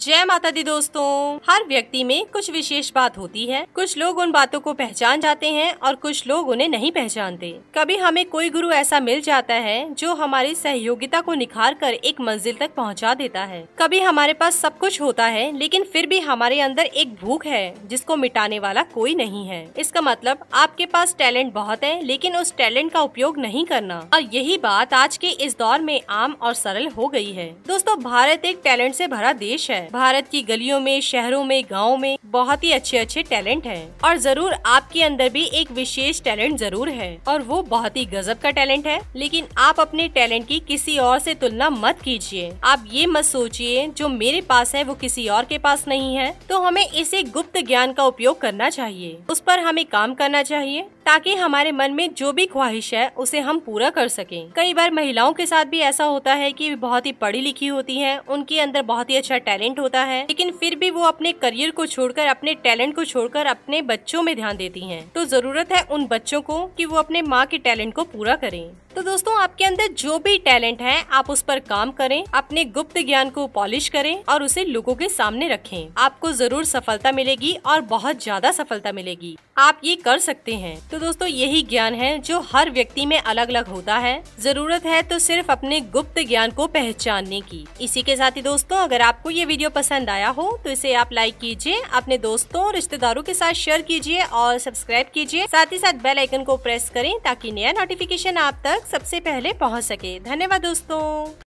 जय माता दी दोस्तों हर व्यक्ति में कुछ विशेष बात होती है कुछ लोग उन बातों को पहचान जाते हैं और कुछ लोग उन्हें नहीं पहचानते कभी हमें कोई गुरु ऐसा मिल जाता है जो हमारी सहयोगिता को निखार कर एक मंजिल तक पहुंचा देता है कभी हमारे पास सब कुछ होता है लेकिन फिर भी हमारे अंदर एक भूख है जिसको मिटाने वाला कोई नहीं है इसका मतलब आपके पास टैलेंट बहुत है लेकिन उस टैलेंट का उपयोग नहीं करना और यही बात आज के इस दौर में आम और सरल हो गयी है दोस्तों भारत एक टैलेंट ऐसी भरा देश है है भारत की गलियों में शहरों में गाँव में बहुत ही अच्छे अच्छे टैलेंट है और जरूर आपके अंदर भी एक विशेष टैलेंट जरूर है और वो बहुत ही गजब का टैलेंट है लेकिन आप अपने टैलेंट की किसी और से तुलना मत कीजिए आप ये मत सोचिए जो मेरे पास है वो किसी और के पास नहीं है तो हमें इसे गुप्त ज्ञान का उपयोग करना चाहिए उस पर हमें काम करना चाहिए ताकि हमारे मन में जो भी ख्वाहिश है उसे हम पूरा कर सकें कई बार महिलाओं के साथ भी ऐसा होता है कि बहुत ही पढ़ी लिखी होती हैं उनके अंदर बहुत ही अच्छा टैलेंट होता है लेकिन फिर भी वो अपने करियर को छोड़कर अपने टैलेंट को छोड़कर अपने बच्चों में ध्यान देती है तो जरूरत है उन बच्चों को की वो अपने माँ के टैलेंट को पूरा करें तो दोस्तों आपके अंदर जो भी टैलेंट है आप उस पर काम करें अपने गुप्त ज्ञान को पॉलिश करें और उसे लोगों के सामने रखें आपको जरूर सफलता मिलेगी और बहुत ज्यादा सफलता मिलेगी आप ये कर सकते हैं तो दोस्तों यही ज्ञान है जो हर व्यक्ति में अलग अलग होता है जरूरत है तो सिर्फ अपने गुप्त ज्ञान को पहचानने की इसी के साथ ही दोस्तों अगर आपको ये वीडियो पसंद आया हो तो इसे आप लाइक कीजिए अपने दोस्तों और रिश्तेदारों के साथ शेयर कीजिए और सब्सक्राइब कीजिए साथ ही साथ बेल आइकन को प्रेस करें ताकि नया नोटिफिकेशन आप तक तक सबसे पहले पहुंच सके धन्यवाद दोस्तों